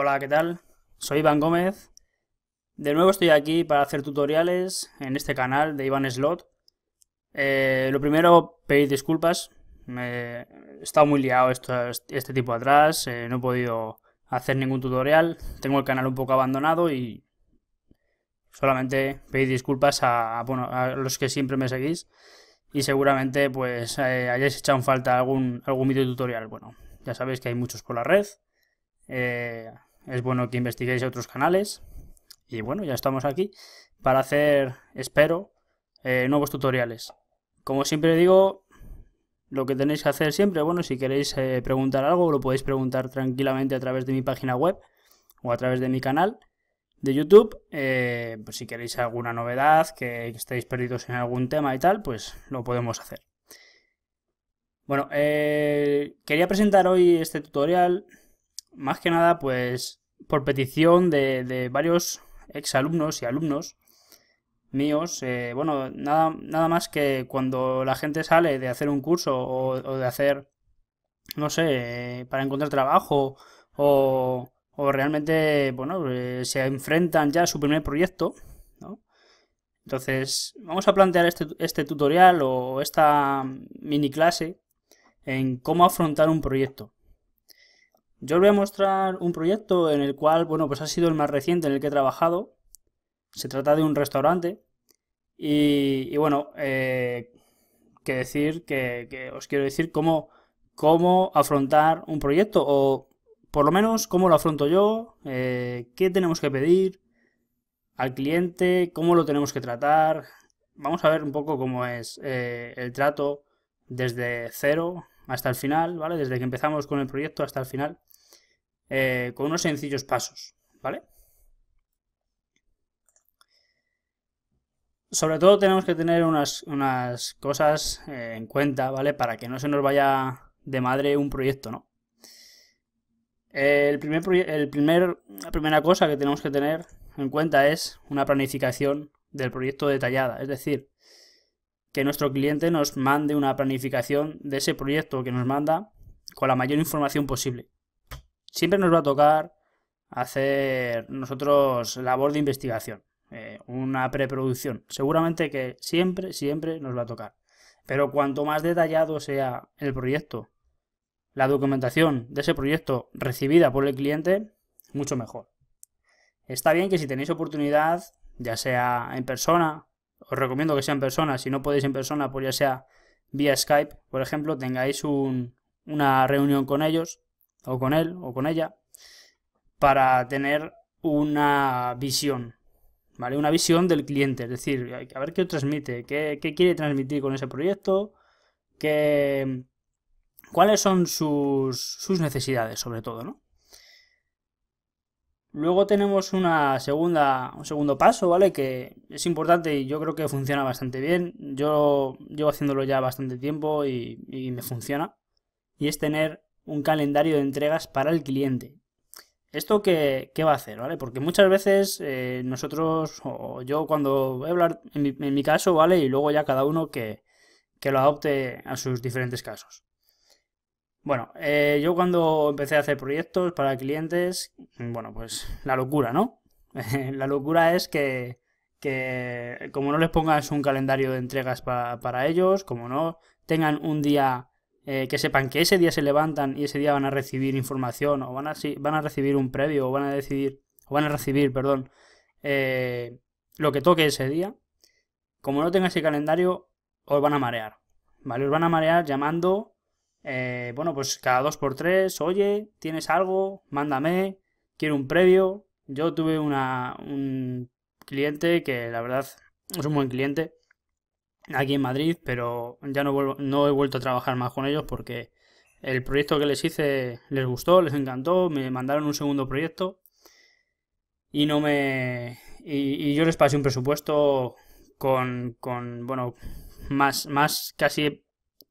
Hola, ¿qué tal? Soy Iván Gómez. De nuevo estoy aquí para hacer tutoriales en este canal de Iván Slot. Eh, lo primero, pedir disculpas. Me he estado muy liado esto, este tipo atrás, eh, no he podido hacer ningún tutorial. Tengo el canal un poco abandonado y solamente pedir disculpas a, los que siempre me seguís y seguramente pues eh, hayáis echado en falta algún, algún vídeo tutorial. Bueno, ya sabéis que hay muchos por la red. Eh, es bueno que investiguéis otros canales. Y bueno, ya estamos aquí para hacer, espero, eh, nuevos tutoriales. Como siempre digo, lo que tenéis que hacer siempre, bueno, si queréis eh, preguntar algo, lo podéis preguntar tranquilamente a través de mi página web o a través de mi canal de YouTube. Eh, pues si queréis alguna novedad, que, estéis perdidos en algún tema y tal, pues lo podemos hacer. Bueno, quería presentar hoy este tutorial, más que nada, pues por petición de, de varios exalumnos y alumnos míos, eh, bueno, nada, nada más que cuando la gente sale de hacer un curso o, de hacer, no sé, eh, para encontrar trabajo o, realmente, bueno, eh, se enfrentan ya a su primer proyecto, Entonces, vamos a plantear este, este tutorial o esta mini clase en cómo afrontar un proyecto. Yo os voy a mostrar un proyecto en el cual, bueno, pues ha sido el más reciente en el que he trabajado. Se trata de un restaurante. Y, bueno, eh, que decir que, os quiero decir cómo, cómo afrontar un proyecto o por lo menos cómo lo afronto yo, eh, qué tenemos que pedir al cliente, cómo lo tenemos que tratar. Vamos a ver un poco cómo es eh, el trato desde cero hasta el final, ¿vale? Desde que empezamos con el proyecto hasta el final. Eh, con unos sencillos pasos, ¿vale? Sobre todo tenemos que tener unas, cosas eh, en cuenta, ¿vale? Para que no se nos vaya de madre un proyecto, ¿no? El primer, el primer, la primera cosa que tenemos que tener en cuenta es una planificación del proyecto detallada, es decir, que nuestro cliente nos mande una planificación de ese proyecto que nos manda con la mayor información posible siempre nos va a tocar hacer nosotros labor de investigación, eh, una preproducción. Seguramente que siempre, siempre nos va a tocar. Pero cuanto más detallado sea el proyecto, la documentación de ese proyecto recibida por el cliente, mucho mejor. Está bien que si tenéis oportunidad, ya sea en persona, os recomiendo que sea en persona, si no podéis en persona, pues ya sea vía Skype, por ejemplo, tengáis una reunión con ellos o con él o con ella para tener una visión, ¿vale? Una visión del cliente, es decir, a ver qué transmite, qué, quiere transmitir con ese proyecto, qué, cuáles son sus, necesidades sobre todo, ¿no? Luego tenemos una segunda, un segundo paso, ¿vale? Que es importante y yo creo que funciona bastante bien. Yo llevo haciéndolo ya bastante tiempo y, y me funciona. Y es tener un calendario de entregas para el cliente. ¿Esto qué, qué va a hacer? ¿Vale? Porque muchas veces eh, nosotros, o yo cuando voy a hablar en mi, caso, ¿vale? Y luego ya cada uno que, que lo adopte a sus diferentes casos. Bueno, eh, yo cuando empecé a hacer proyectos para clientes, mm, bueno, pues la locura, ¿no? la locura es que, que, como no les pongas un calendario de entregas para ellos, como no tengan un día eh, que sepan que ese día se levantan y ese día van a recibir información o van a, van a recibir un previo o van a decidir, o van a recibir, perdón, eh, lo que toque ese día, como no tengas ese calendario, os van a marear, ¿vale? Os van a marear llamando, eh, bueno, pues cada dos por tres, oye, tienes algo, mándame, quiero un previo. Yo tuve una, un cliente que la verdad es un buen cliente aquí en Madrid, pero ya no, no he vuelto a trabajar más con ellos porque el proyecto que les hice les gustó, les encantó, me mandaron un segundo proyecto y no me... Y, yo les pasé un presupuesto con, con bueno, más, más casi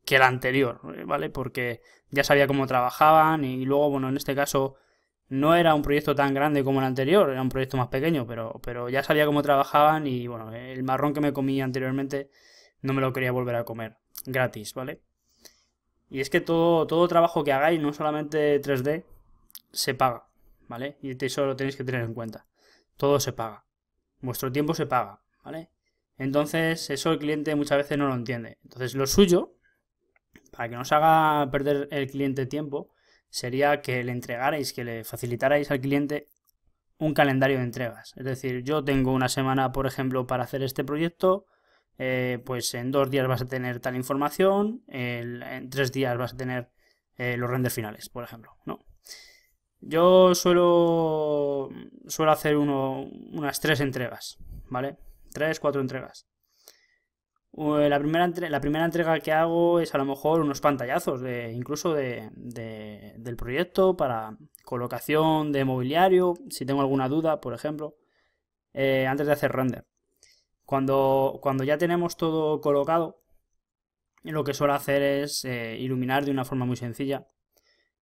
que el anterior, ¿vale? Porque ya sabía cómo trabajaban y luego, bueno, en este caso no era un proyecto tan grande como el anterior, era un proyecto más pequeño, pero, pero ya sabía cómo trabajaban y, bueno, el marrón que me comí anteriormente no me lo quería volver a comer. Gratis, ¿vale? Y es que todo, todo trabajo que hagáis, no solamente 3D, se paga, ¿vale? Y eso lo tenéis que tener en cuenta. Todo se paga. Vuestro tiempo se paga, ¿vale? Entonces, eso el cliente muchas veces no lo entiende. Entonces, lo suyo, para que no os haga perder el cliente tiempo, sería que le entregarais, que le facilitarais al cliente un calendario de entregas. Es decir, yo tengo una semana, por ejemplo, para hacer este proyecto, eh, pues en dos días vas a tener tal información, en tres días vas a tener eh, los renders finales, por ejemplo, ¿no? Yo suelo, suelo hacer unas tres entregas, ¿vale? Tres, cuatro entregas. Eh, la primera, la primera entrega que hago es a lo mejor unos pantallazos de, incluso del proyecto para colocación de mobiliario, si tengo alguna duda, por ejemplo, antes de hacer render. Cuando, cuando ya tenemos todo colocado, lo que suelo hacer es eh, iluminar de una forma muy sencilla.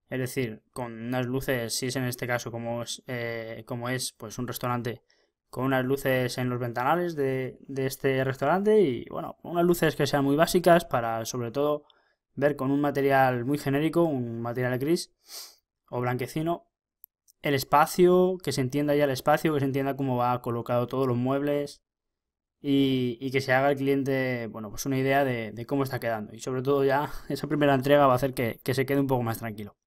Es decir, con unas luces, si es en este caso como es, eh, como es pues un restaurante, con unas luces en los ventanales de, de, este restaurante y bueno, unas luces que sean muy básicas para sobre todo ver con un material muy genérico, un material gris o blanquecino, el espacio, que se entienda ya el espacio, que se entienda cómo va colocado todos los muebles, y, que se haga el cliente, bueno, pues una idea de, cómo está quedando. Y sobre todo ya esa primera entrega va a hacer que, se quede un poco más tranquilo.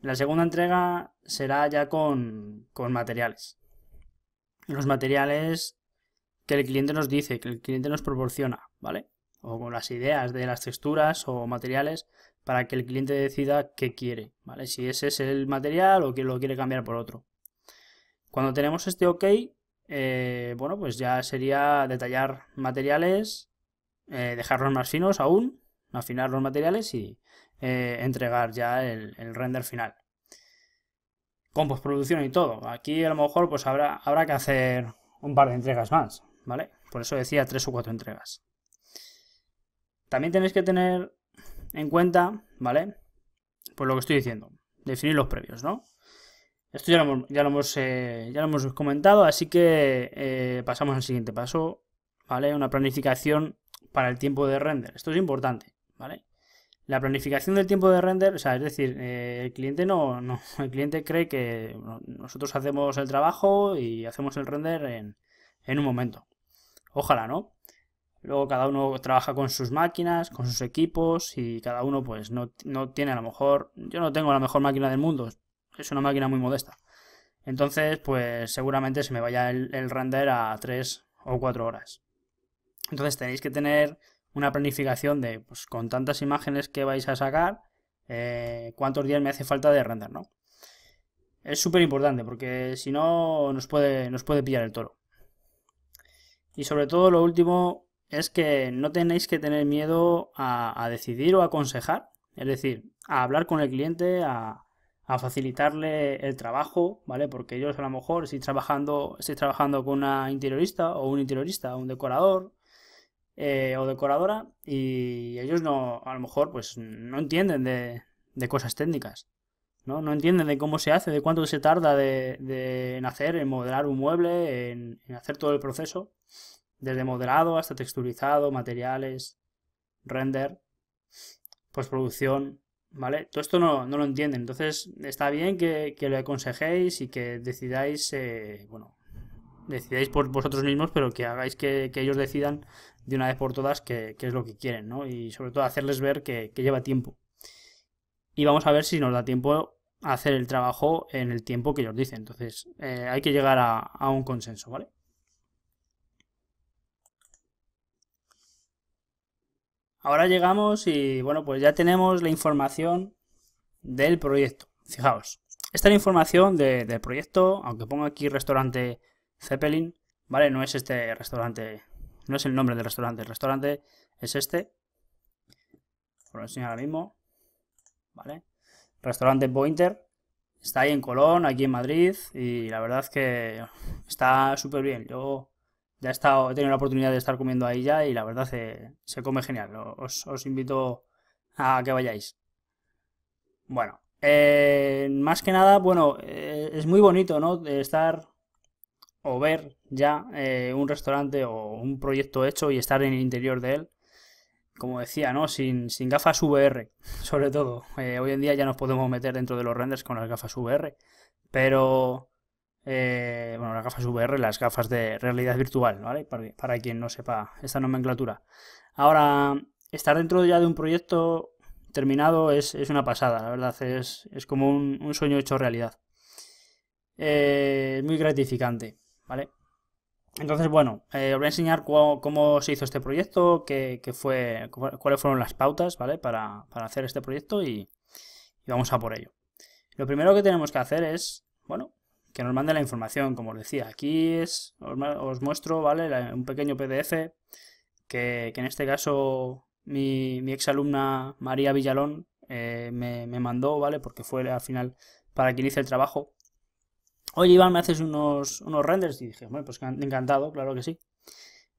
La segunda entrega será ya con, con materiales. Los materiales que el cliente nos dice, que el cliente nos proporciona, ¿vale? O con las ideas de las texturas o materiales para que el cliente decida qué quiere, ¿vale? Si ese es el material o que lo quiere cambiar por otro. Cuando tenemos este OK, eh, bueno, pues ya sería detallar materiales, eh, dejarlos más finos aún, afinar los materiales y eh, entregar ya el, render final. Con postproducción y todo. Aquí a lo mejor pues habrá, habrá que hacer un par de entregas más, ¿vale? Por eso decía tres o cuatro entregas. También tenéis que tener en cuenta, ¿vale? Pues lo que estoy diciendo, definir los previos, ¿no? Esto ya lo hemos, ya lo hemos, eh, comentado, así que eh, pasamos al siguiente paso, ¿vale? Una planificación para el tiempo de render. Esto es importante, ¿vale? La planificación del tiempo de render, o sea, es decir, eh, el cliente no, no, el cliente cree que nosotros hacemos el trabajo y hacemos el render en, un momento. Ojalá, ¿no? Luego cada uno trabaja con sus máquinas, con sus equipos y cada uno pues no, no, tiene a lo mejor, yo no tengo la mejor máquina del mundo, es una máquina muy modesta. Entonces, pues seguramente se me vaya el, render a 3 o 4 horas. Entonces tenéis que tener una planificación de, pues con tantas imágenes que vais a sacar, eh, cuántos días me hace falta de render, ¿no? Es súper importante porque si no nos puede, nos puede pillar el toro. Y sobre todo lo último es que no tenéis que tener miedo a decidir o aconsejar, es decir, a hablar con el cliente, a, a facilitarle el trabajo, ¿vale? Porque ellos a lo mejor si trabajando, si trabajando con una interiorista o un interiorista un decorador eh, o decoradora y ellos no, a lo mejor pues no entienden de, cosas técnicas, ¿no? No entienden de cómo se hace, de cuánto se tarda de, de en hacer, en modelar un mueble, en, en hacer todo el proceso, desde modelado hasta texturizado, materiales, render, postproducción, ¿Vale? Todo esto no, lo entienden. Entonces, está bien que, que lo aconsejéis y que decidáis, eh, bueno, decidáis por vosotros mismos, pero que hagáis que, ellos decidan de una vez por todas qué, es lo que quieren, ¿no? Y sobre todo hacerles ver que, lleva tiempo. Y vamos a ver si nos da tiempo a hacer el trabajo en el tiempo que ellos dicen. Entonces, eh, hay que llegar a, a un consenso, ¿vale? Ahora llegamos y bueno, pues ya tenemos la información del proyecto. Fijaos, esta es la información del proyecto, aunque pongo aquí restaurante Zeppelin, ¿vale? No es este restaurante, no es el nombre del restaurante, el restaurante es este. Os lo enseño ahora mismo, ¿vale? Restaurante Pointer, está ahí en Colón, aquí en Madrid, y la verdad es que está súper bien. Yo he, tenido la oportunidad de estar comiendo ahí ya y la verdad se, come genial. Os, invito a que vayáis. Bueno, eh, más que nada, bueno, eh, es muy bonito, ¿no? estar o ver ya eh, un restaurante o un proyecto hecho y estar en el interior de él. Como decía, ¿no? Sin, sin gafas VR, sobre todo. hoy en día ya nos podemos meter dentro de los renders con las gafas VR. Pero eh, bueno, las gafas VR, las gafas de realidad virtual, ¿vale? Para, quien no sepa esta nomenclatura. Ahora, estar dentro ya de un proyecto terminado es, una pasada, la verdad, es, como un, sueño hecho realidad. Eh, muy gratificante, ¿vale? Entonces, bueno, eh, os voy a enseñar cómo, se hizo este proyecto, qué, fue, cuáles fueron las pautas, ¿vale? Para, hacer este proyecto y vamos a por ello. Lo primero que tenemos que hacer es, bueno, que nos mande la información, como os decía. Aquí es, os, muestro, ¿vale? un pequeño PDF que, en este caso mi, ex alumna María Villalón eh, me, me, mandó, ¿vale? Porque fue al final para quien hice el trabajo. Oye, Iván, ¿me haces unos, renders? Y dije, bueno, pues encantado, claro que sí.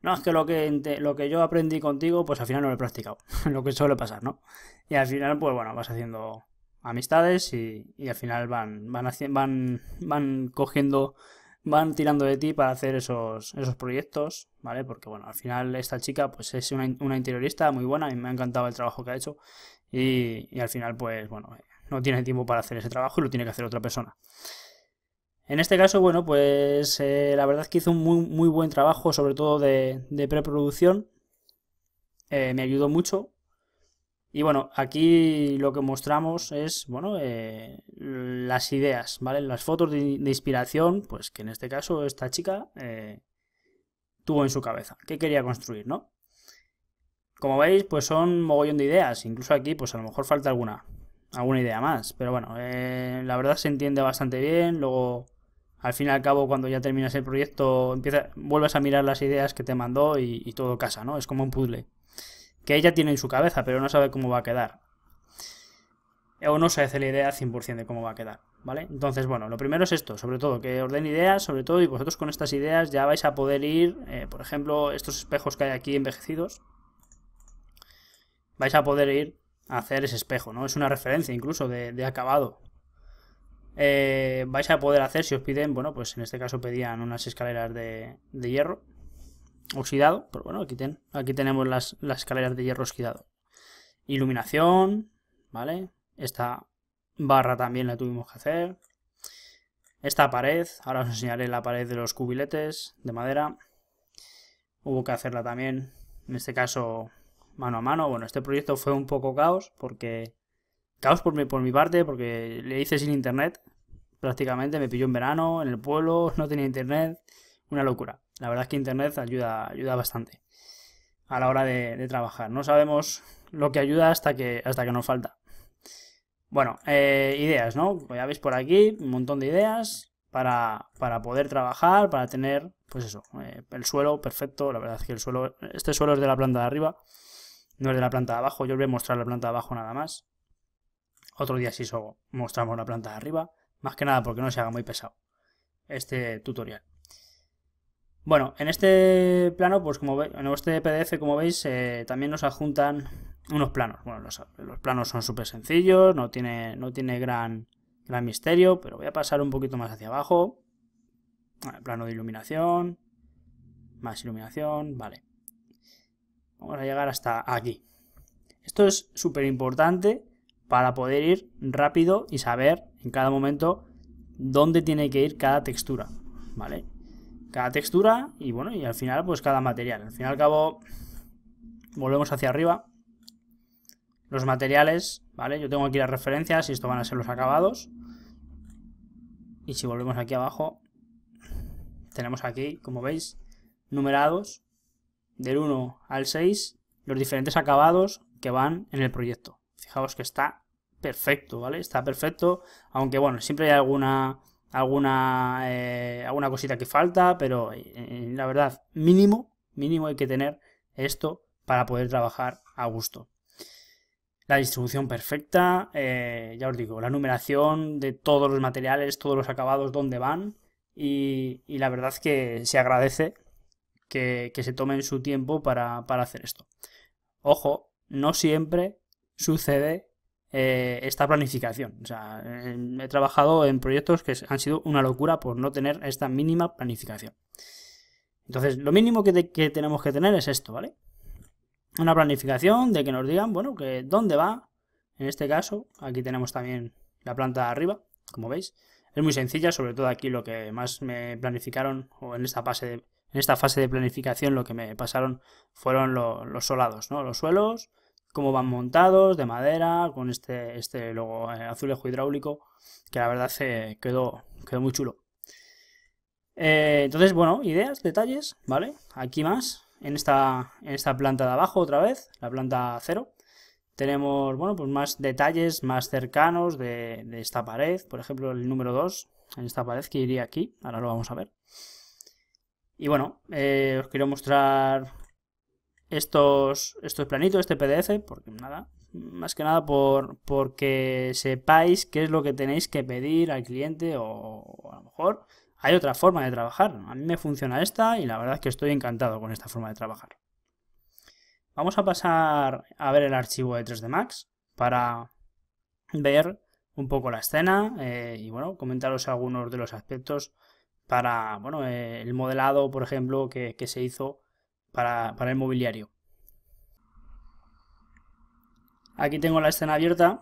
No, es que lo que, lo que yo aprendí contigo, pues al final no lo he practicado. lo que suele pasar, ¿no? Y al final, pues bueno, vas haciendo amistades y, al final van, van, van, van cogiendo, van tirando de ti para hacer esos, esos proyectos, ¿vale? Porque bueno, al final esta chica pues es una, interiorista muy buena, y me ha encantado el trabajo que ha hecho y, al final pues bueno, eh, no tiene tiempo para hacer ese trabajo y lo tiene que hacer otra persona. En este caso, bueno, pues eh, la verdad es que hizo un muy, muy buen trabajo, sobre todo de, preproducción. Eh, me ayudó mucho y bueno, aquí lo que mostramos es, bueno, eh, las ideas, ¿vale? Las fotos de, inspiración, pues que en este caso esta chica eh, tuvo en su cabeza, que quería construir, ¿no? Como veis, pues son mogollón de ideas, incluso aquí, pues a lo mejor falta alguna, alguna idea más, pero bueno, eh, la verdad se entiende bastante bien, luego... Al fin y al cabo, cuando ya terminas el proyecto, empieza, vuelves a mirar las ideas que te mandó y, y todo casa, ¿no? Es como un puzzle que ella tiene en su cabeza, pero no sabe cómo va a quedar. O no se hace la idea 100% de cómo va a quedar, ¿vale? Entonces, bueno, lo primero es esto, sobre todo, que orden ideas, sobre todo, y vosotros con estas ideas ya vais a poder ir, eh, por ejemplo, estos espejos que hay aquí envejecidos, vais a poder ir a hacer ese espejo, ¿no? Es una referencia incluso de, acabado, eh, vais a poder hacer si os piden, bueno, pues en este caso pedían unas escaleras de, de hierro, oxidado, pero bueno, aquí, aquí tenemos las, escaleras de hierro oxidado. Iluminación, ¿vale? Esta barra también la tuvimos que hacer. Esta pared, ahora os enseñaré la pared de los cubiletes de madera. Hubo que hacerla también, en este caso, mano a mano. Bueno, este proyecto fue un poco caos, porque... Caos por mi, por mi parte, porque le hice sin internet, prácticamente, me pilló en verano, en el pueblo, no tenía internet, una locura la verdad es que Internet ayuda, ayuda bastante a la hora de, trabajar. No sabemos lo que ayuda hasta que, hasta que nos falta. Bueno, eh, ideas, ¿no? Ya veis por aquí un montón de ideas para, poder trabajar, para tener, pues eso, eh, el suelo perfecto. La verdad es que el suelo, este suelo es de la planta de arriba, no es de la planta de abajo. Yo os voy a mostrar la planta de abajo nada más. Otro día sí solo mostramos la planta de arriba, más que nada porque no se haga muy pesado este tutorial. Bueno, en este plano, pues como veis, en este PDF, como veis, eh, también nos adjuntan unos planos. Bueno, los, planos son súper sencillos, no tiene, no tiene gran, gran misterio, pero voy a pasar un poquito más hacia abajo. plano de iluminación, más iluminación, vale. Vamos a llegar hasta aquí. Esto es súper importante para poder ir rápido y saber en cada momento dónde tiene que ir cada textura, ¿vale? textura y bueno, y al final pues cada material. Al fin y al cabo, volvemos hacia arriba. Los materiales, ¿vale? Yo tengo aquí las referencias y esto van a ser los acabados. Y si volvemos aquí abajo, tenemos aquí, como veis, numerados del 1 al 6, los diferentes acabados que van en el proyecto. Fijaos que está perfecto, ¿vale? Está perfecto, aunque bueno, siempre hay alguna alguna, eh, alguna cosita que falta, pero eh, la verdad, mínimo, mínimo hay que tener esto para poder trabajar a gusto. La distribución perfecta, eh, ya os digo, la numeración de todos los materiales, todos los acabados, dónde van. Y, la verdad que se agradece que, se tomen su tiempo para, para hacer esto. Ojo, no siempre sucede eh, esta planificación. Eh, he trabajado en proyectos que han sido una locura por no tener esta mínima planificación. Entonces, lo mínimo que, tenemos que tener es esto, ¿vale? Una planificación de que nos digan, bueno, que dónde va. En este caso, aquí tenemos también la planta arriba, como veis. Es muy sencilla, sobre todo aquí lo que más me planificaron, o en esta fase de, en esta fase de planificación lo que me pasaron fueron los solados, ¿no? Los suelos, cómo van montados, de madera, con este, este logo eh, azulejo hidráulico, que la verdad se quedó, quedó muy chulo. Eh, entonces, bueno, ideas, detalles, ¿vale? Aquí más, en esta, esta planta de abajo otra vez, la planta cero. Tenemos, bueno, pues más detalles más cercanos de, esta pared, por ejemplo, el número 2, en esta pared que iría aquí, ahora lo vamos a ver. Y bueno, eh, os quiero mostrar estos, planitos, este PDF, porque nada, más que nada por, porque sepáis qué es lo que tenéis que pedir al cliente o, a lo mejor hay otra forma de trabajar. A mí me funciona esta y la verdad es que estoy encantado con esta forma de trabajar. Vamos a pasar a ver el archivo de 3D Max para ver un poco la escena eh, y bueno, comentaros algunos de los aspectos para bueno, eh, el modelado, por ejemplo, que se hizo para, para el mobiliario. Aquí tengo la escena abierta.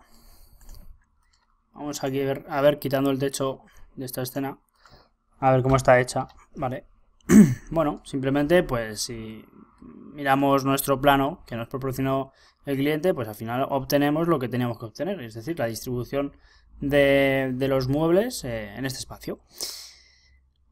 Vamos a ver, a ver, quitando el techo de esta escena. A ver cómo está hecha. Vale. bueno, simplemente pues si miramos nuestro plano que nos proporcionó el cliente, pues al final obtenemos lo que teníamos que obtener, es decir, la distribución de, los muebles eh, en este espacio.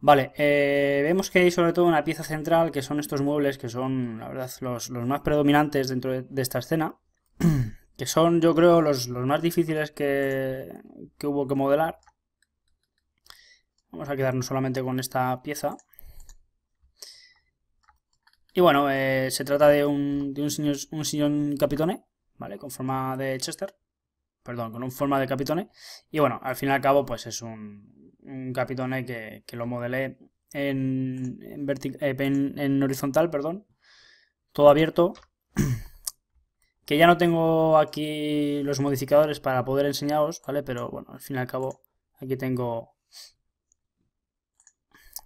Vale, eh, vemos que hay sobre todo una pieza central que son estos muebles que son, la verdad, los, más predominantes dentro de, esta escena, que son yo creo los, más difíciles que, que hubo que modelar. Vamos a quedarnos solamente con esta pieza. Y bueno, eh, se trata de un, de un, sillón, un sillón capitone, ¿vale? Con forma de Chester. Perdón, con un forma de capitone. Y bueno, al fin y al cabo, pues es un, un capitone que, que lo modelé en, eh, horizontal, perdón, todo abierto, que ya no tengo aquí los modificadores para poder enseñaros, ¿vale? Pero bueno, al fin y al cabo aquí tengo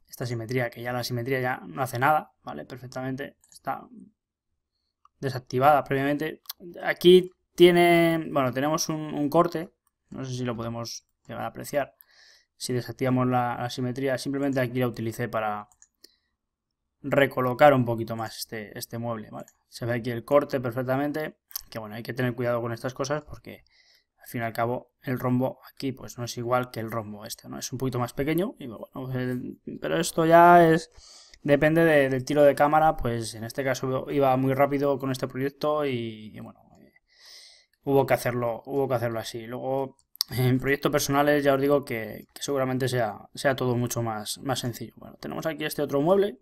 esta simetría, que ya la simetría ya no hace nada, ¿vale? Perfectamente, está desactivada previamente. Aquí tiene, bueno, tenemos un corte, no sé si lo podemos llegar a apreciar, si desactivamos la, simetría, simplemente aquí la utilicé para recolocar un poquito más este, este mueble, Se ve aquí el corte perfectamente, que bueno, hay que tener cuidado con estas cosas porque al fin y al cabo el rombo aquí pues no es igual que el rombo este, ¿no? Es un poquito más pequeño, pues, eh, pero esto ya es... Depende del tiro de cámara, pues en este caso iba muy rápido con este proyecto y, bueno, eh, hubo, que hacerlo, hubo que hacerlo así. Luego en proyectos personales ya os digo que, seguramente sea, sea, todo mucho más, más sencillo. Bueno, tenemos aquí este otro mueble,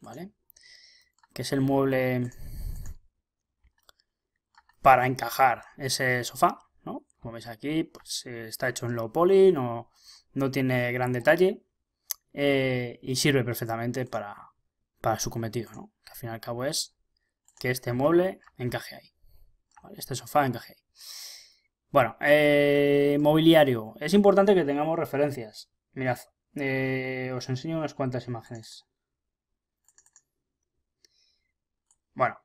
¿vale? Que es el mueble para encajar ese sofá, ¿no? Como veis aquí, pues eh, está hecho en low poly, no, no tiene gran detalle eh, y sirve perfectamente para, su cometido, ¿no? Que al fin y al cabo es que este mueble encaje ahí, Este sofá encaje ahí. Bueno, eh, mobiliario. Es importante que tengamos referencias. Mirad, eh, os enseño unas cuantas imágenes. Bueno,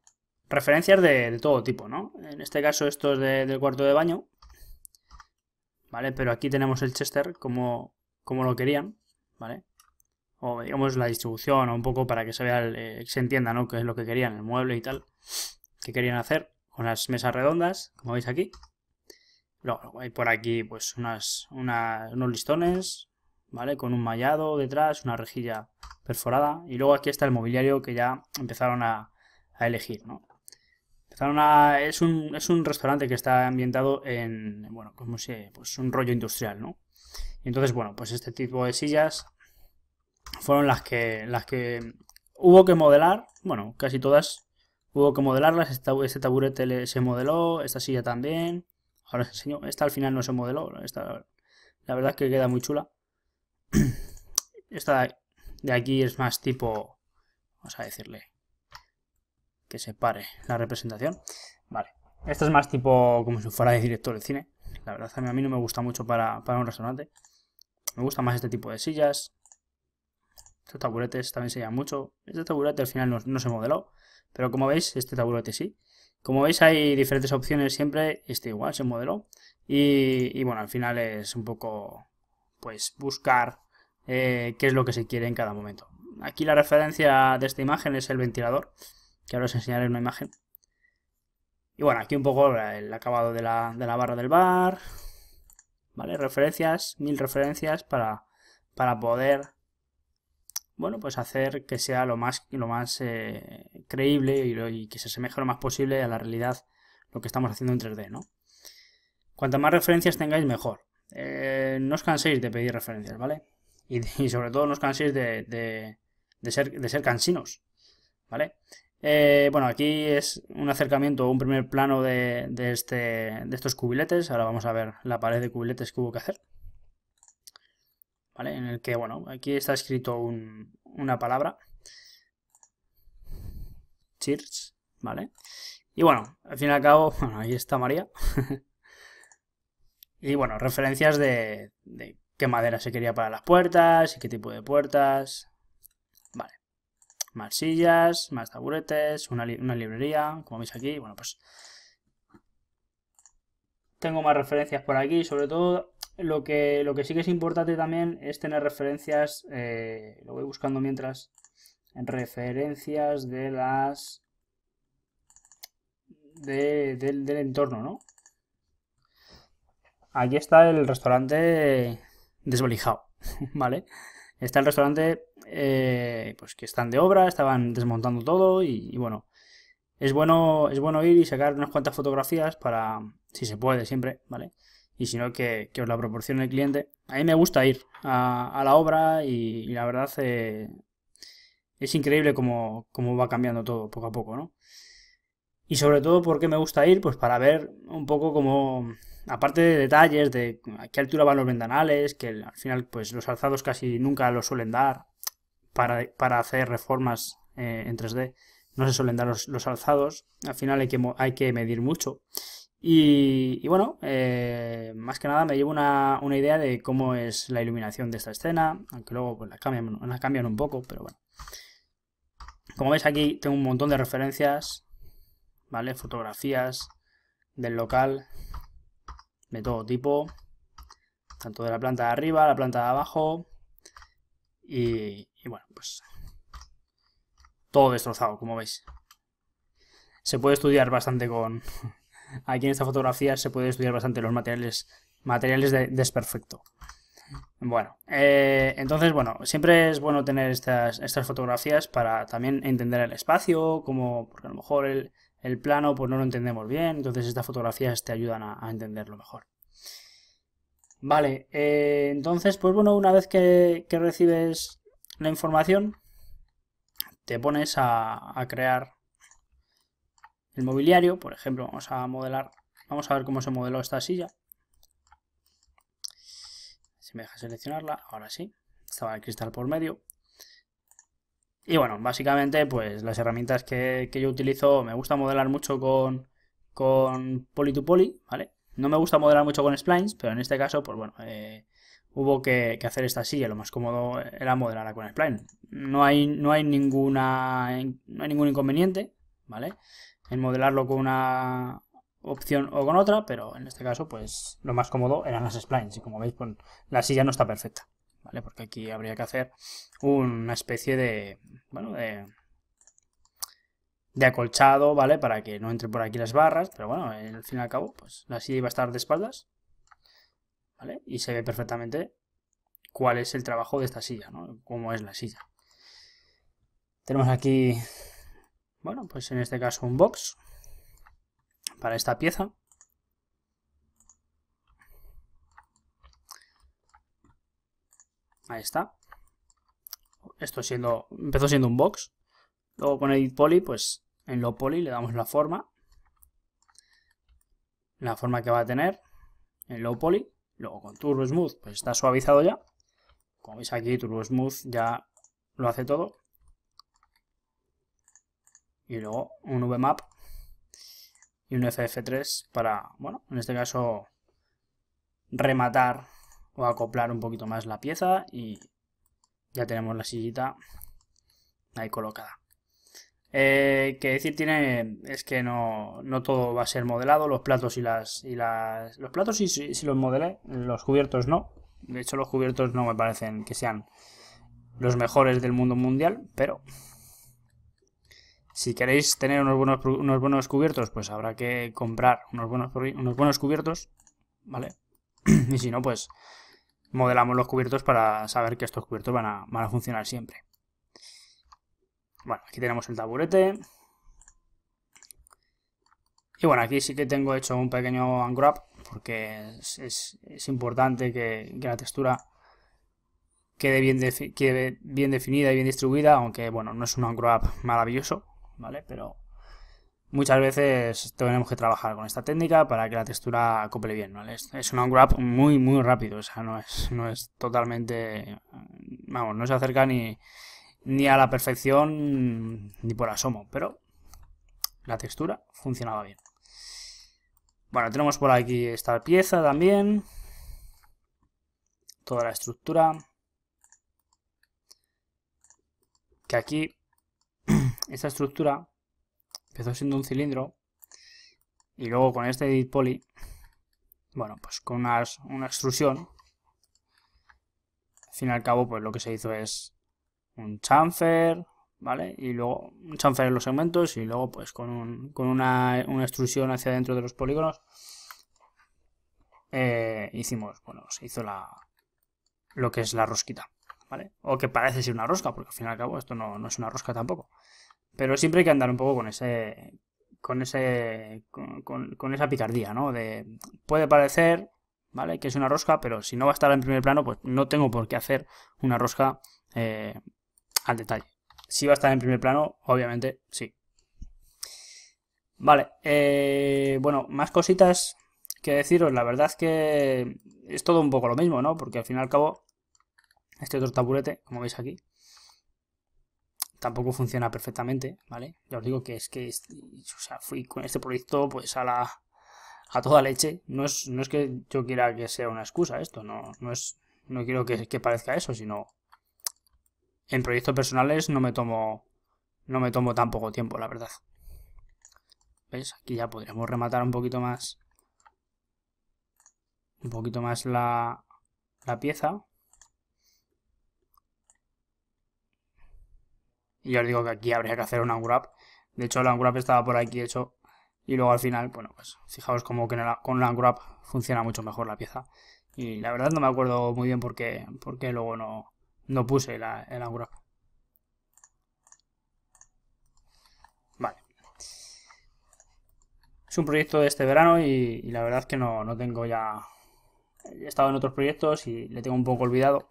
referencias de, todo tipo, ¿no? En este caso esto es del cuarto de baño. ¿Vale? Pero aquí tenemos el Chester como, como lo querían, ¿vale? O digamos la distribución o un poco para que se vea, eh, se entienda, ¿no? Qué es lo que querían, el mueble y tal. Que querían hacer con las mesas redondas, como veis aquí. Luego hay por aquí pues unas, unos listones, ¿vale? Con un mallado detrás, una rejilla perforada. Y luego aquí está el mobiliario que ya empezaron a, elegir, ¿no? Empezaron a, es, un, restaurante que está ambientado en, bueno, como se, pues un rollo industrial, ¿no? Y entonces, bueno, pues este tipo de sillas fueron las que, las que hubo que modelar, bueno, casi todas hubo que modelarlas, este taburete se modeló, esta silla también, Ahora os enseño. Esta al final no se modeló. Esta, la verdad es que queda muy chula. Esta de aquí es más tipo... Vamos a decirle que se pare la representación. Vale. Esta es más tipo como si fuera de director de cine. La verdad a mí no me gusta mucho para, un restaurante. Me gusta más este tipo de sillas. Estos taburetes también se llaman mucho. Este taburete al final no, no se modeló. Pero como veis, este taburete sí. Como veis hay diferentes opciones siempre, este igual se modelo. y, y bueno, al final es un poco pues buscar eh, qué es lo que se quiere en cada momento. Aquí la referencia de esta imagen es el ventilador, que ahora os enseñaré una imagen. Y bueno, aquí un poco el acabado de la, de la barra del bar, ¿vale? Referencias, mil referencias para, para poder bueno, pues hacer que sea lo más, lo más eh, creíble y, que se asemeje lo más posible a la realidad lo que estamos haciendo en 3D, ¿no? Cuantas más referencias tengáis, mejor. Eh, no os canséis de pedir referencias, ¿vale? Y, sobre todo no os canséis de, ser, de ser cansinos, ¿vale? Eh, bueno, aquí es un acercamiento, un primer plano de, de, este, de estos cubiletes. Ahora vamos a ver la pared de cubiletes que hubo que hacer. En el que, bueno, aquí está escrito un, una palabra. Church, ¿vale? Y bueno, al fin y al cabo, bueno, ahí está María. y bueno, referencias de, de qué madera se quería para las puertas y qué tipo de puertas. Vale. Más sillas, más taburetes, una, una librería, como veis aquí. Bueno, pues tengo más referencias por aquí, sobre todo lo que, lo que sí que es importante también es tener referencias, eh, lo voy buscando mientras, referencias de las... del, entorno, ¿no? Aquí está el restaurante desvalijado, ¿vale? Está el restaurante, eh, pues que están de obra, estaban desmontando todo y, y bueno, es bueno, es bueno ir y sacar unas cuantas fotografías para, si se puede siempre, ¿vale? y sino que, que os la proporcione el cliente. A mí me gusta ir a, la obra y, la verdad eh, es increíble cómo, va cambiando todo poco a poco, ¿no? Y sobre todo porque me gusta ir, pues para ver un poco cómo, aparte de detalles, de a qué altura van los ventanales, que al final pues los alzados casi nunca los suelen dar para, hacer reformas eh, en 3D, no se suelen dar los, alzados, al final hay que, hay que medir mucho y, bueno, eh, más que nada me llevo una, idea de cómo es la iluminación de esta escena, aunque luego pues, las cambian, cambian un poco, pero bueno. Como veis aquí tengo un montón de referencias, ¿vale? Fotografías del local de todo tipo, tanto de la planta de arriba, la planta de abajo, y, bueno, pues todo destrozado, como veis. Se puede estudiar bastante con, Aquí en esta fotografía se puede estudiar bastante los materiales, materiales de desperfecto. Bueno, eh, entonces, bueno, siempre es bueno tener estas, estas fotografías para también entender el espacio, como, porque a lo mejor el, plano pues no lo entendemos bien, entonces estas fotografías te ayudan a, entenderlo mejor. Vale, eh, entonces, pues bueno, una vez que, recibes la información, te pones a, a crear el mobiliario, por ejemplo, vamos a modelar, vamos a ver cómo se modeló esta silla. Si me deja seleccionarla, ahora sí, estaba el cristal por medio. Y bueno, básicamente pues las herramientas que, yo utilizo, me gusta modelar mucho con, con poly to poly, ¿vale? No me gusta modelar mucho con splines, pero en este caso, pues bueno, eh, hubo que, hacer esta silla, lo más cómodo era modelarla con spline. No hay, no hay ninguna no hay ningún inconveniente, ¿vale? modelarlo con una opción o con otra, pero en este caso, pues lo más cómodo eran las splines. Y como veis, pues, la silla no está perfecta, ¿vale? Porque aquí habría que hacer una especie de, bueno, de, de acolchado, ¿vale? Para que no entre por aquí las barras, pero bueno, al fin y al cabo, pues la silla iba a estar de espaldas, ¿vale? Y se ve perfectamente cuál es el trabajo de esta silla, ¿no? Cómo es la silla. Tenemos aquí bueno, pues en este caso un box para esta pieza. Ahí está. Esto siendo, empezó siendo un box. Luego con edit poly, pues en Low poly le damos la forma. La forma que va a tener en low poly. Luego con turbo smooth, pues está suavizado ya. Como veis aquí, turbo smooth ya lo hace todo y luego un vmap y un ff3 para, bueno, en este caso rematar o acoplar un poquito más la pieza y ya tenemos la sillita ahí colocada. Eh, que decir tiene es que no, todo va a ser modelado, los platos y las... Y las los platos sí, sí, sí los modelé, los cubiertos no. De hecho los cubiertos no me parecen que sean los mejores del mundo mundial, pero si queréis tener unos buenos, cubiertos, pues habrá que comprar unos buenos, unos buenos cubiertos, ¿vale? y si no, pues modelamos los cubiertos para saber que estos cubiertos van a, funcionar siempre. Bueno, aquí tenemos el taburete. Y bueno, aquí sí que tengo hecho un pequeño unwrap, porque es, importante que, la textura quede bien, quede bien, definida y bien distribuida, aunque bueno, no es un unwrap maravilloso, pero muchas veces tenemos que trabajar con esta técnica para que la textura acople bien, Es, un unwrap muy, muy rápido, o sea, no es, no es totalmente... Vamos, no se acerca ni, ni a la perfección ni por asomo, pero la textura funcionaba bien. Bueno, tenemos por aquí esta pieza también. Toda la estructura. Que aquí esta estructura empezó siendo un cilindro y luego con este edit poly, bueno, pues con una, extrusión, al fin y al cabo, pues lo que se hizo es un chamfer, ¿vale? Y luego un chamfer en los segmentos y luego pues con, con una, una, extrusión hacia dentro de los polígonos eh, hicimos, bueno, se hizo la lo que es la rosquita, ¿vale? O que parece ser una rosca, porque al fin y al cabo esto no, no es una rosca tampoco. Pero siempre hay que andar un poco con ese. con ese. con, esa picardía, ¿no? De, puede parecer, ¿vale? Que es una rosca, pero si no va a estar en primer plano, pues no tengo por qué hacer una rosca eh, al detalle. Si va a estar en primer plano, obviamente sí. Vale, eh, bueno, más cositas que deciros. La verdad es que es todo un poco lo mismo, ¿no? Porque al fin y al cabo, este otro taburete, como veis aquí, tampoco funciona perfectamente, ¿vale? Ya os digo que es que o fui con este proyecto pues a la a toda leche. No es, no es que yo quiera que sea una excusa esto, no, no es. No quiero que, que parezca eso, sino. En proyectos personales no me tomo. No me tomo tan poco tiempo, la verdad. ¿Veis? Aquí ya podríamos rematar un poquito más. Un poquito más la, la pieza. Y ya os digo que aquí habría que hacer un unwrap. De hecho, el unwrap estaba por aquí hecho. Y luego al final, bueno, pues fijaos como que con el unwrap funciona mucho mejor la pieza. Y la verdad no me acuerdo muy bien por qué, luego no, no puse el unwrap. Vale. Es un proyecto de este verano y, la verdad que no, no tengo ya... He estado en otros proyectos y le tengo un poco olvidado.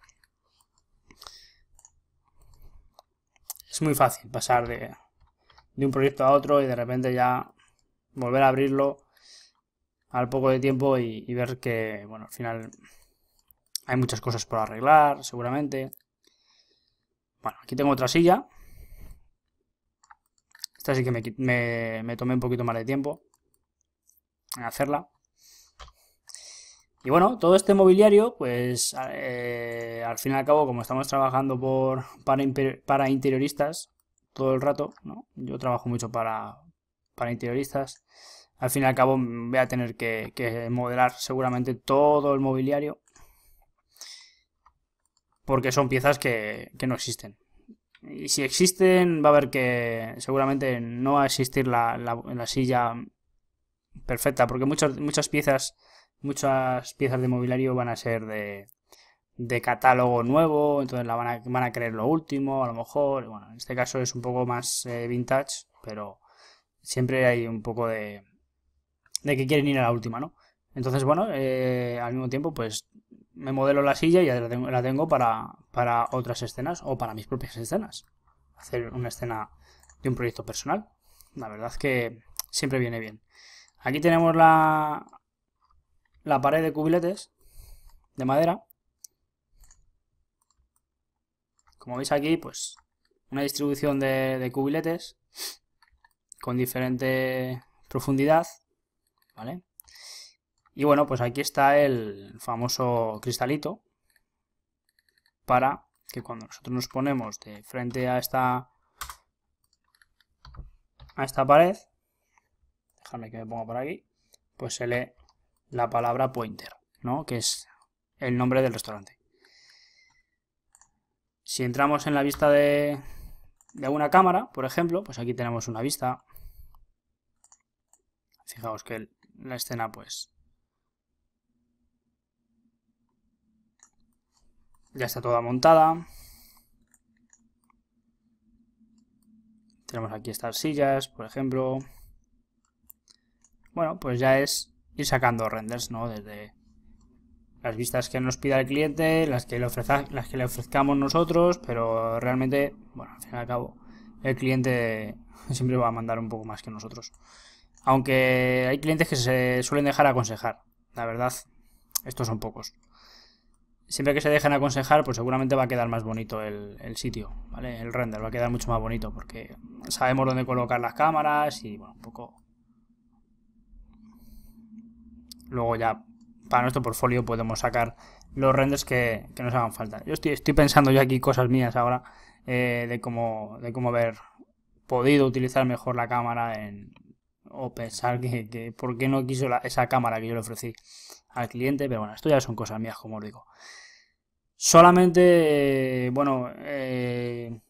es muy fácil pasar de, un proyecto a otro y de repente ya volver a abrirlo al poco de tiempo y, ver que, bueno, al final hay muchas cosas por arreglar, seguramente. Bueno, aquí tengo otra silla. Esta sí que me, me tomé un poquito más de tiempo en hacerla. Y bueno, todo este mobiliario, pues eh, al fin y al cabo, como estamos trabajando por, para, para interioristas todo el rato, ¿no? yo trabajo mucho para, para interioristas, al fin y al cabo mm, voy a tener que, modelar seguramente todo el mobiliario porque son piezas que, que, no existen. Y si existen, va a haber que seguramente no va a existir la, la silla perfecta, porque muchas, muchas piezas muchas piezas de mobiliario van a ser de, catálogo nuevo, entonces la van a, van a creer lo último, a lo mejor. Bueno, en este caso es un poco más eh, vintage, pero siempre hay un poco de, de que quieren ir a la última, ¿no? Entonces, bueno, eh, al mismo tiempo, pues me modelo la silla y ya la tengo, para, para otras escenas o para mis propias escenas. Hacer una escena de un proyecto personal. La verdad que siempre viene bien. Aquí tenemos la, la pared de cubiletes de madera. Como veis aquí, pues una distribución de, cubiletes con diferente profundidad, ¿vale? Y bueno, pues aquí está el famoso cristalito para que cuando nosotros nos ponemos de frente a esta a esta pared, déjame que me ponga por aquí, pues se le la palabra pointer, ¿no? que es el nombre del restaurante. Si entramos en la vista de, de una cámara, por ejemplo, pues aquí tenemos una vista. Fijaos que la escena pues ya está toda montada. Tenemos aquí estas sillas, por ejemplo. Bueno, pues ya es ir sacando renders, ¿no? Desde las vistas que nos pida el cliente, las que le, las que le ofrezcamos nosotros, pero realmente, bueno, al fin y al cabo, el cliente siempre va a mandar un poco más que nosotros. Aunque hay clientes que se suelen dejar aconsejar, la verdad, estos son pocos. Siempre que se dejen aconsejar, pues seguramente va a quedar más bonito el, el sitio, ¿vale? El render va a quedar mucho más bonito porque sabemos dónde colocar las cámaras y, bueno, un poco Luego ya para nuestro portfolio podemos sacar los renders que, nos hagan falta. Yo estoy, estoy pensando yo aquí cosas mías ahora eh, de, cómo, de cómo haber podido utilizar mejor la cámara en, o pensar que, que por qué no quiso esa cámara que yo le ofrecí al cliente, pero bueno, esto ya son cosas mías, como os digo. Solamente, eh, bueno, eh,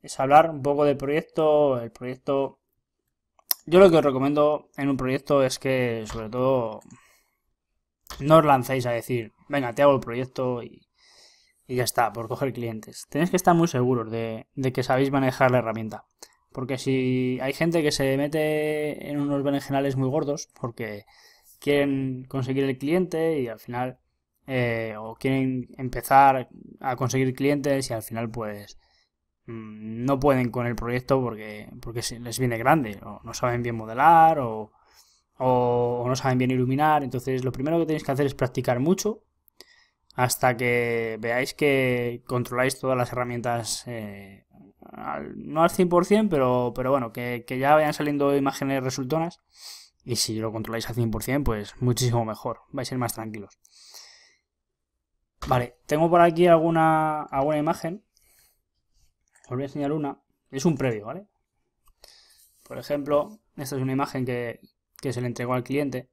es hablar un poco del proyecto, el proyecto yo lo que os recomiendo en un proyecto es que, sobre todo, no os lancéis a decir, venga, te hago el proyecto y, ya está, por coger clientes. Tenéis que estar muy seguros de, que sabéis manejar la herramienta. Porque si hay gente que se mete en unos berenjenales muy gordos porque quieren conseguir el cliente y al final, eh, o quieren empezar a conseguir clientes y al final, pues Mm, no pueden con el proyecto porque, porque les viene grande, o no saben bien modelar, o, no saben bien iluminar. Entonces, lo primero que tenéis que hacer es practicar mucho hasta que veáis que controláis todas las herramientas, eh, no al 100%, pero, pero bueno, que, ya vayan saliendo imágenes resultonas. Y si lo controláis al 100%, pues muchísimo mejor, vais a ser más tranquilos. Vale, tengo por aquí alguna, alguna imagen os voy a enseñar una. Es un previo, ¿vale? Por ejemplo, esta es una imagen que, se le entregó al cliente.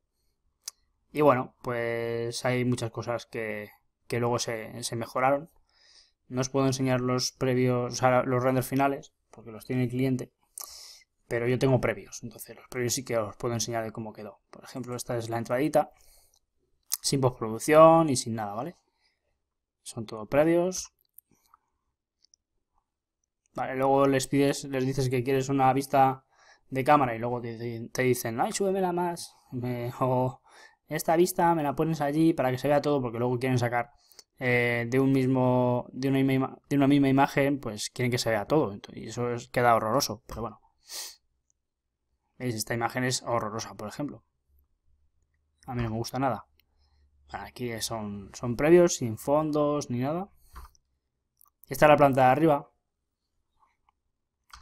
Y bueno, pues hay muchas cosas que, luego se, mejoraron. No os puedo enseñar los previos, o sea, los renders finales, porque los tiene el cliente. Pero yo tengo previos, entonces los previos sí que os puedo enseñar de cómo quedó. Por ejemplo, esta es la entradita, sin postproducción y sin nada, ¿vale? Son todos previos luego les pides, les dices que quieres una vista de cámara y luego te, dicen, ay, súbemela más, o esta vista me la pones allí para que se vea todo, porque luego quieren sacar eh, de un mismo, de una, una misma imagen, pues quieren que se vea todo, y eso es, queda horroroso, pero bueno. ¿Veis? Esta imagen es horrorosa, por ejemplo. A mí no me gusta nada. aquí son, son previos, sin fondos ni nada. está la planta de arriba,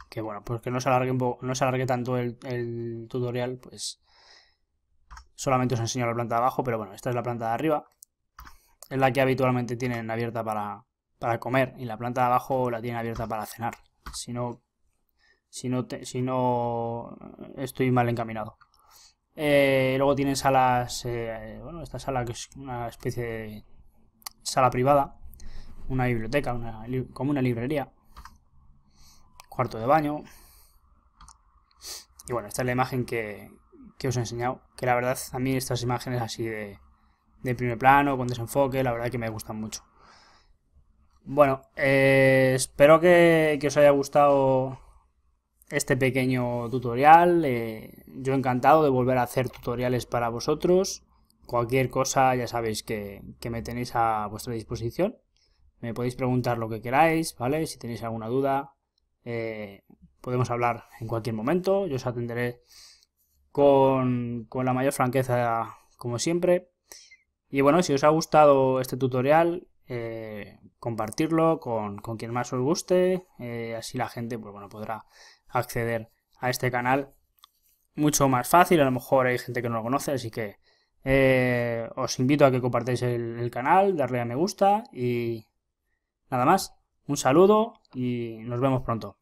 que bueno, pues que no se alargue, un poco, no se alargue tanto el, tutorial, pues solamente os enseño la planta de abajo, pero bueno, esta es la planta de arriba, es la que habitualmente tienen abierta para, comer y la planta de abajo la tienen abierta para cenar, si no, si no, si no estoy mal encaminado. Eh, luego tienen salas, eh, bueno, esta sala que es una especie de sala privada, una biblioteca, como una librería cuarto de baño. Y bueno, esta es la imagen que, que os he enseñado, que la verdad a mí estas imágenes así de, de primer plano, con desenfoque, la verdad que me gustan mucho. Bueno, eh, espero que, que, os haya gustado este pequeño tutorial. Eh, yo encantado de volver a hacer tutoriales para vosotros. Cualquier cosa ya sabéis que, que me tenéis a vuestra disposición. Me podéis preguntar lo que queráis, ¿vale? Si tenéis alguna duda, eh, podemos hablar en cualquier momento, yo os atenderé con, con la mayor franqueza como siempre. Y bueno, si os ha gustado este tutorial, eh, compartirlo con, con, quien más os guste, eh, así la gente pues bueno, podrá acceder a este canal mucho más fácil, a lo mejor hay gente que no lo conoce, así que os invito a que compartáis el canal, darle a me gusta y nada más. Un saludo y nos vemos pronto.